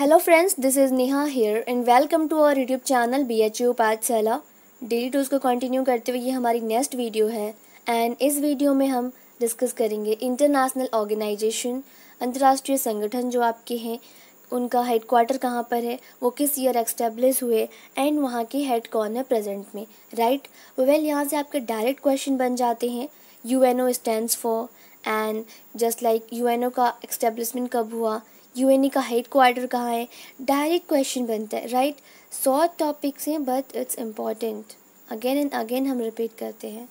Hello friends is Neha this and welcome to our YouTube channel B H U BHU सेला daily dose को continue करते हुए ये हमारी नेक्स्ट वीडियो है एंड इस वीडियो में हम डिस्कस करेंगे इंटरनेशनल ऑर्गेनाइजेशन अंतर्राष्ट्रीय संगठन जो आपके हैं उनका हेड क्वार्टर कहाँ पर है वो किस ईयर एक्स्टेब्लिश हुए एंड वहाँ के हेड कौन है प्रेजेंट में राइट वेल यहाँ से आपके डायरेक्ट क्वेश्चन बन जाते हैं U N O stand for and just like U N O का एक्स्टेब्लिशमेंट कब हुआ यूएनई e का हेड क्वार्टर कहाँ है डायरेक्ट क्वेश्चन बनता है राइट सौ टॉपिक्स हैं but it's important again and again हम रिपीट करते हैं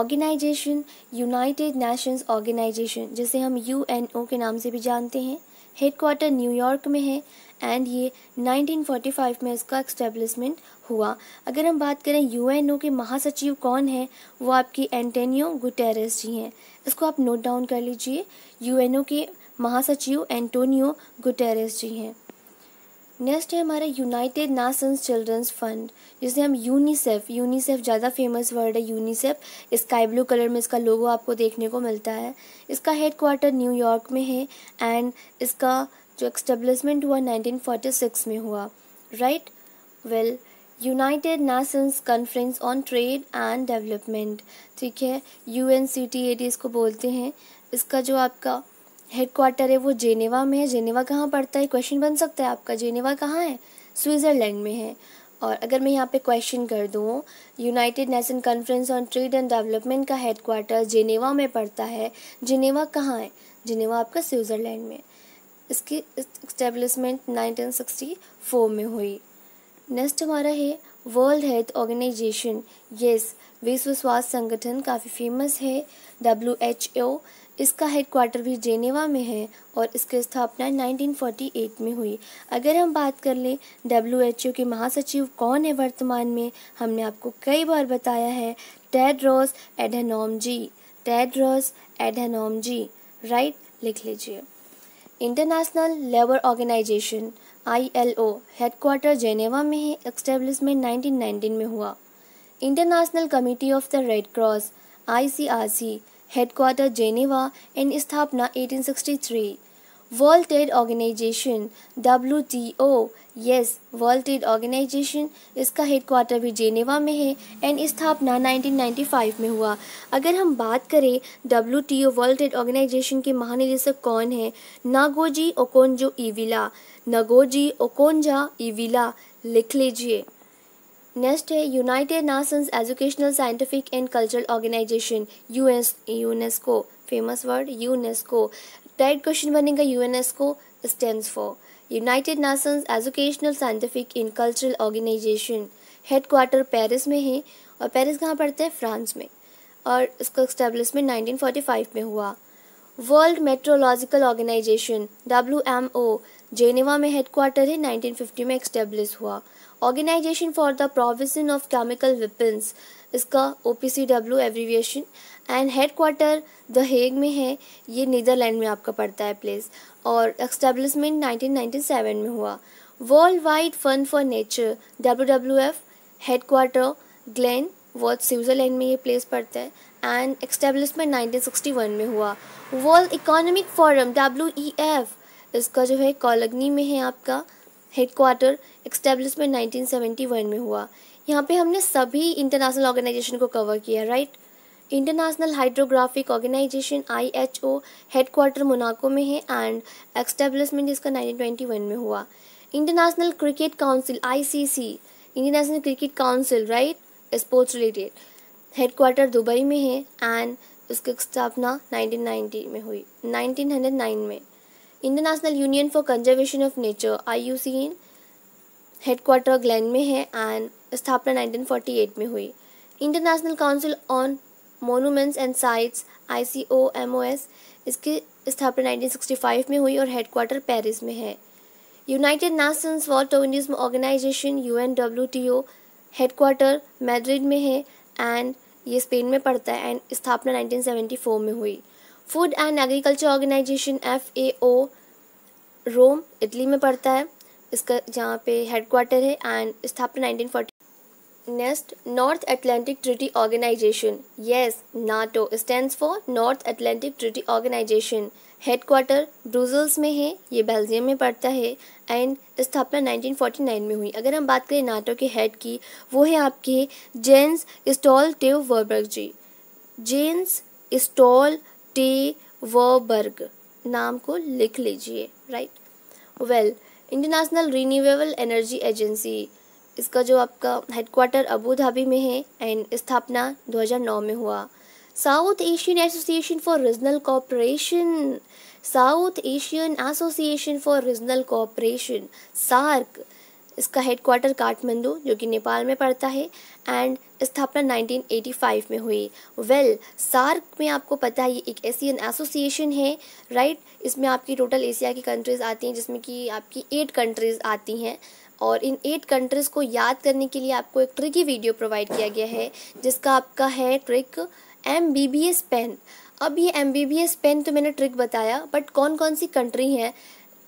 ऑर्गेनाइजेशन यूनाइटेड नेशंस ऑर्गेनाइजेशन जिसे हम यू के नाम से भी जानते हैं हेड क्वार्टर न्यूयॉर्क में है एंड ये 1945 में इसका एक्स्टेब्लिशमेंट हुआ अगर हम बात करें यूएनओ के महासचिव कौन है वो आपकी एंटेनियो गुटेरस जी हैं इसको आप नोट डाउन कर लीजिए यूएनओ के महासचिव एंटोनियो गुटेरेस जी हैं नेक्स्ट है हमारा यूनाइटेड नेशंस चिल्ड्रंस फंड जिसे हम यूनिसेफ यूनिसेफ ज़्यादा फेमस वर्ड है यूनिसेफ स्काई ब्लू कलर में इसका लोगो आपको देखने को मिलता है इसका हेड क्वार्टर न्यूयॉर्क में है एंड इसका जो एक्स्टेब्लिशमेंट हुआ 1946 में हुआ right well United Nations Conference on trade and Development ठीक है यू इसको बोलते हैं इसका जो आपका हेड क्वार्टर है वो जेनेवा में है जेनेवा कहाँ पड़ता है क्वेश्चन बन सकता है आपका जेनेवा कहाँ है स्विट्ज़रलैंड में है और अगर मैं यहाँ पे क्वेश्चन कर दूँ united nation conference on trade and development का हेड क्वार्टर जेनेवा में पड़ता है जेनेवा कहाँ है जिनेवा आपका स्विट्ज़रलैंड में इसकी इस्टेब्लिशमेंट फोर में हुई नेक्स्ट हमारा है वर्ल्ड हेल्थ ऑर्गेनाइजेशन यस विश्व स्वास्थ्य संगठन काफ़ी फेमस है डब्ल्यू एच ओ इसका हेडक्वार्टर भी जेनेवा में है और इसकी स्थापना 1948 में हुई अगर हम बात कर लें डब्ल्यू के महासचिव कौन है वर्तमान में हमने आपको कई बार बताया है Tedros Adhanom ji Ross Adhanom ji right लिख लीजिए International Labour Organisation ILO headquarter Geneva में है एक्स्टेब्लिशमेंट नाइनटीन में हुआ International Committee of the Red Cross ICRC headquarter Geneva and स्थापना 1863 organisation W T O yes World Trade Organisation इसका headquarter भी Geneva में है एंड स्थापना 1995 में हुआ अगर हम बात करें W T O World Trade Organisation के महानिदेशक कौन है Ngozi Okonjo Iweala Ngozi Okonjo Iweala लिख लीजिए नेक्स्ट है United Nations Educational Scientific and Cultural Organisation US UNESCO famous word UNESCO type question बनेगा UNESCO stand for United Nations Educational Scientific and Cultural Organisation headquarter Paris में है और Paris कहाँ पड़ता है फ्रांस में और इसका इस्टेब्लिशमेंट नाइनटीन में हुआ World Meteorological Organisation W M O Geneva में हेडक्वार्टर है 1950 में एक्स्टेब्लिश हुआ Organisation for the provision of Chemical Weapons इसका O P C W abbreviation and headquarter the Hague में है ये नीदरलैंड में आपका पड़ता है प्लेस और एक्स्टेब्लिशमेंट 1997 में हुआ World Wide Fund for Nature W W F headquarter Gland world Switzerland में ये प्लेस पड़ता है एंड एक्स्टेब्लिशमेंट 1961 में हुआ World Economic Forum W E F इसका जो है कॉलगनी में है आपका हेडकोार्टर एक्स्टेब्लिशमेंट 1971 में हुआ यहाँ पे हमने सभी इंटरनेशनल ऑर्गेनाइजेशन को कवर किया right International Hydrographic Organisation I H O quarter Monaco में है एंड एक्स्टेब्लिशमेंट इसका 1921 में हुआ International Cricket Council I C C International Cricket Council right sports related headquarter Dubai में है एंड उसकी स्थापना 1990 में हुई 1909 में International Union for Conservation of Nature I U C N headquarter Gland में है एंड स्थापना 1948 में हुई International Council on Monuments and Sites I C O M O S इसकी स्थापना 1965 में हुई और हेडक्वार्टर पेरिस में है United Nations for Tourism Organisation U N W T O headquarter Madrid में है एंड ये स्पेन में पड़ता है एंड स्थापना 1974 में हुई Food and Agriculture Organisation F A O Rome Italy में पड़ता है इसका जहाँ पे हेडक्वार्टर है एंड स्थापना 1940 North Atlantic Treaty Organisation Organization. NATO stand for North Atlantic Treaty Organisation head headquarter Brussels में है ये बेल्जियम में पड़ता है एंड स्थापना 1949 में हुई अगर हम बात करें नाटो के हेड की वो है आपके जेन्स स्टॉल टे वर्बर्ग जी जेन्स स्टॉल टे वर्बर्ग नाम को लिख लीजिए right well International Renewable Energy Agency इसका जो आपका हेडक्वार्टर अबू धाबी में है एंड स्थापना 2009 में हुआ South Asian Association for Regional Cooperation South Asian Association for Regional Cooperation SAARC इसका हेडक्वार्टर काठमांडू जो कि नेपाल में पड़ता है एंड स्थापना 1985 में हुई वेल well, सार्क में आपको पता है ये एक एशियन एसोसिएशन है राइट right? इसमें आपकी टोटल एशिया की कंट्रीज़ आती हैं जिसमें कि आपकी एट कंट्रीज़ आती हैं और इन एट कंट्रीज़ को याद करने के लिए आपको एक ट्रिकी वीडियो प्रोवाइड किया गया है जिसका आपका है trick M B B S pen अब ये M B B S pen तो मैंने ट्रिक बताया बट कौन कौन सी कंट्री हैं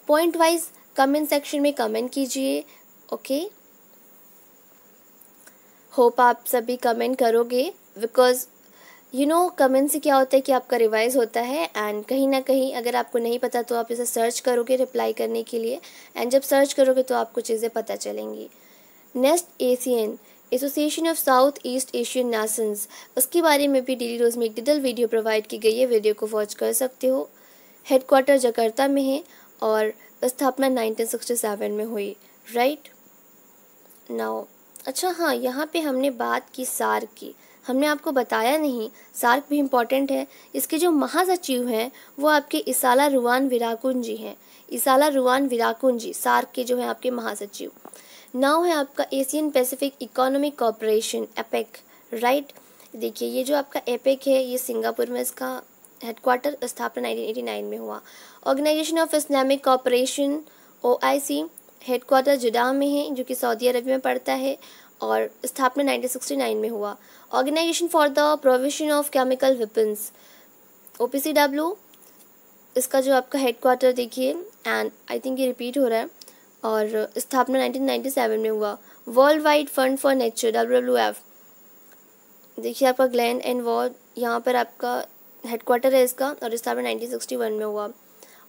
पॉइंट वाइज कमेंट सेक्शन में कमेंट कीजिए ओके होप आप सभी कमेंट करोगे बिकॉज यू नो कमेंट से क्या होता है कि आपका रिवाइज़ होता है एंड कहीं ना कहीं अगर आपको नहीं पता तो आप इसे सर्च करोगे रिप्लाई करने के लिए एंड जब सर्च करोगे तो आपको चीज़ें पता चलेंगी next Asian Association of South East Asian Nations उसके बारे में भी डेली रोज़ में एक डिटेल वीडियो प्रोवाइड की गई है वीडियो को वॉच कर सकते हो हेडक्वार्टर जकार्ता में है और स्थापना सेवन में हुई राइट नाउ अच्छा हाँ यहाँ पे हमने बात की सार्क की हमने आपको बताया नहीं सार्क भी इम्पॉर्टेंट है इसके जो महासचिव हैं वो आपके इसाला रुवान विराकुन जी हैं इसाला रुवान विराकुन जी सार्क के जो हैं आपके महासचिव नाव है आपका Asian Pacific Economic Corporation APEC right देखिए ये जो आपका एपेक है ये सिंगापुर में इसका हेडक्वार्टर स्थापना 1989 में हुआ Organisation of Islamic Corporation O headquarter Jeddah में है जो कि सऊदी अरब में पड़ता है और स्थापना 1969 में हुआ Organisation for the provision of Chemical Weapons O इसका जो आपका हेडकोार्टर देखिए एंड आई थिंक ये रिपीट हो रहा है और स्थापना 1997 में हुआ World Wide Fund for Nature W देखिए आपका ग्लैंड एंड वॉर यहाँ पर आपका हेडकोार्टर है इसका और स्थापना 1961 में हुआ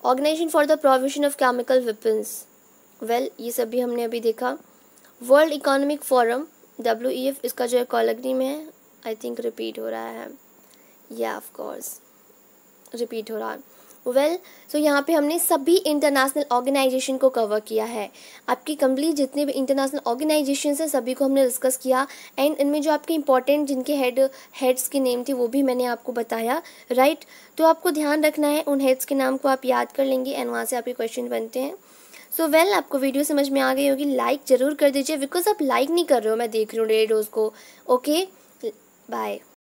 Organisation for the provision of Chemical Weapons well well, ये सब भी हमने अभी देखा World Economic Forum W E F इसका जो है कॉलगनी में है आई थिंक रिपीट हो रहा है या ऑफ कोर्स रिपीट हो रहा है वेल सो यहाँ पे हमने सभी इंटरनेशनल ऑर्गेनाइजेशन को कवर किया है आपकी कंप्लीट जितने भी इंटरनेशनल ऑर्गेनाइजेशन हैं सभी को हमने डिस्कस किया एंड इनमें जो आपके इंपॉर्टेंट जिनके हेड हेड्स के नेम थे वो भी मैंने आपको बताया राइट right? तो आपको ध्यान रखना है उन हेड्स के नाम को आप याद कर लेंगे एंड वहाँ से आपके क्वेश्चन बनते हैं सो so, वेल well, आपको वीडियो समझ में आ गई होगी लाइक ज़रूर कर दीजिए बिकॉज आप लाइक नहीं कर रहे हो मैं देख रही हूँ डेली रोज़ को ओके बाय